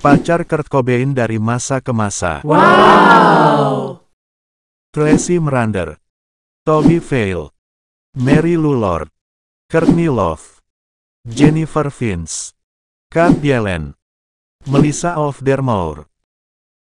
Pacar Kurt Cobain dari masa ke masa. Wow! Tracy Merander. Toby Vail. Mary Lou Lord. Courtney Love. Jennifer Vince. Kat Yellen. Melissa Of Dermour.